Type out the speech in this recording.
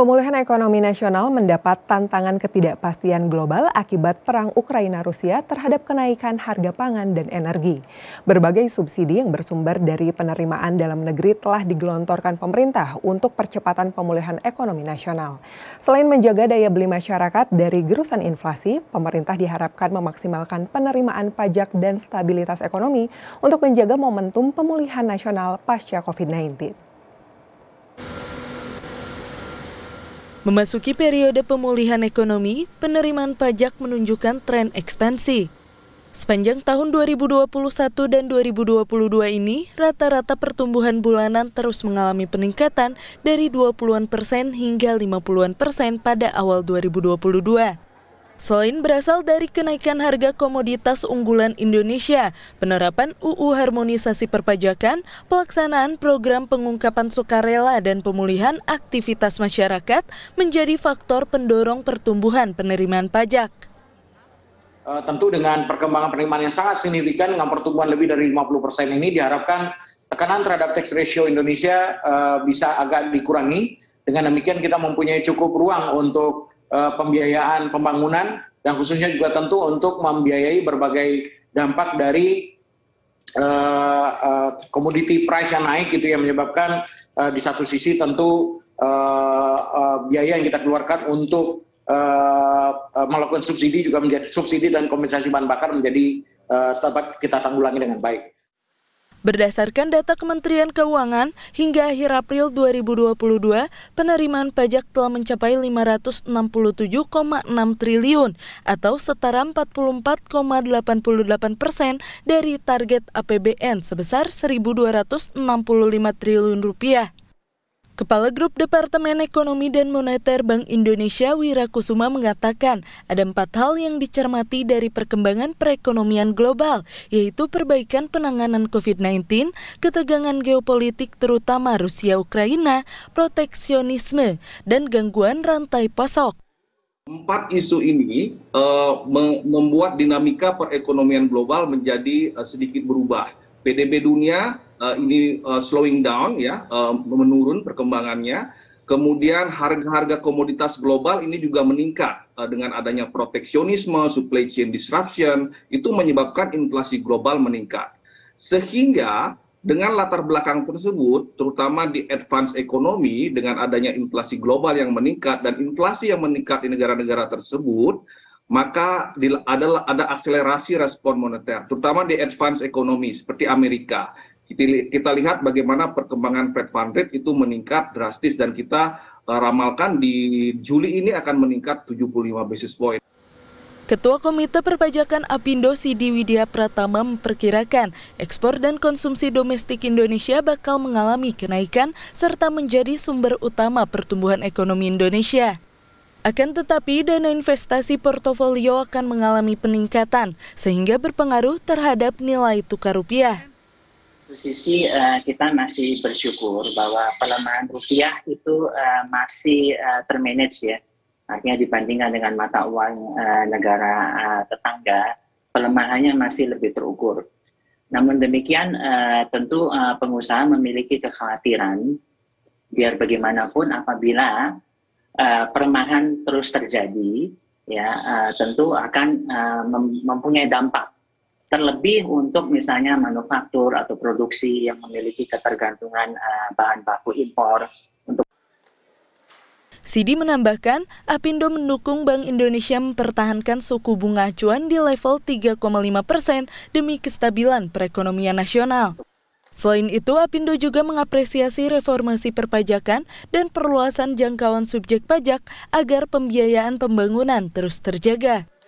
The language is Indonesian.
Pemulihan ekonomi nasional mendapat tantangan ketidakpastian global akibat perang Ukraina-Rusia terhadap kenaikan harga pangan dan energi. Berbagai subsidi yang bersumber dari penerimaan dalam negeri telah digelontorkan pemerintah untuk percepatan pemulihan ekonomi nasional. Selain menjaga daya beli masyarakat dari gerusan inflasi, pemerintah diharapkan memaksimalkan penerimaan pajak dan stabilitas ekonomi untuk menjaga momentum pemulihan nasional pasca COVID-19. Memasuki periode pemulihan ekonomi, penerimaan pajak menunjukkan tren ekspansi. Sepanjang tahun 2021 dan 2022 ini, rata-rata pertumbuhan bulanan terus mengalami peningkatan dari 20-an persen hingga 50-an persen pada awal 2022. Selain berasal dari kenaikan harga komoditas unggulan Indonesia, penerapan UU harmonisasi perpajakan, pelaksanaan program pengungkapan sukarela dan pemulihan aktivitas masyarakat menjadi faktor pendorong pertumbuhan penerimaan pajak. Eh, tentu dengan perkembangan penerimaan yang sangat signifikan dengan pertumbuhan lebih dari 50% ini diharapkan tekanan terhadap tax ratio Indonesia eh, bisa agak dikurangi. Dengan demikian kita mempunyai cukup ruang untuk Eh, pembiayaan pembangunan dan khususnya juga tentu untuk membiayai berbagai dampak dari eh, eh, commodity price yang naik gitu yang menyebabkan di satu sisi tentu biaya yang kita keluarkan untuk melakukan subsidi juga menjadi subsidi dan kompensasi bahan bakar menjadi tempat kita tanggulangi dengan baik. Berdasarkan data Kementerian Keuangan, hingga akhir April 2022, penerimaan pajak telah mencapai 567,6 triliun atau setara 44,88 persen dari target APBN sebesar 1.265 triliun rupiah. Kepala Grup Departemen Ekonomi dan Moneter Bank Indonesia Wirakusuma mengatakan ada empat hal yang dicermati dari perkembangan perekonomian global, yaitu perbaikan penanganan COVID-19, ketegangan geopolitik terutama Rusia-Ukraina, proteksionisme, dan gangguan rantai pasok. Empat isu ini uh, membuat dinamika perekonomian global menjadi uh, sedikit berubah. PDB dunia Eh, ini eh, slowing down ya eh, menurun perkembangannya kemudian harga harga komoditas global ini juga meningkat dengan adanya proteksionisme supply chain disruption itu menyebabkan inflasi global meningkat sehingga dengan latar belakang tersebut, terutama di advance ekonomi dengan adanya inflasi global yang meningkat dan inflasi yang meningkat di negara-negara tersebut, maka ada ada akselerasi respon moneter, terutama di advance ekonomi seperti Amerika kita lihat bagaimana perkembangan fed fund rate itu meningkat drastis dan kita eh, ramalkan di Juli ini akan meningkat 75 basis point. Ketua Komite Perpajakan Apindo Sidi Widya Pratama memperkirakan ekspor dan konsumsi domestik Indonesia bakal mengalami kenaikan serta menjadi sumber utama pertumbuhan ekonomi Indonesia. Akan tetapi, dana investasi portofolio akan mengalami peningkatan, sehingga berpengaruh terhadap nilai tukar rupiah satu sisi uh, kita masih bersyukur bahwa pelemahan rupiah itu uh, masih uh, termanage ya. Artinya dibandingkan dengan mata uang uh, negara uh, tetangga, pelemahannya masih lebih terukur. Namun demikian uh, tentu uh, pengusaha memiliki kekhawatiran biar bagaimanapun apabila uh, perlemahan terus terjadi ya uh, tentu akan uh, mem mempunyai dampak terlebih untuk misalnya manufaktur atau produksi yang memiliki ketergantungan uh, bahan baku impor untuk Sidi menambahkan, Apindo mendukung Bank Indonesia mempertahankan suku bunga acuan di level 3,5 persen demi kestabilan perekonomian nasional. Selain itu, Apindo juga mengapresiasi reformasi perpajakan dan perluasan jangkauan subjek pajak agar pembiayaan pembangunan terus terjaga.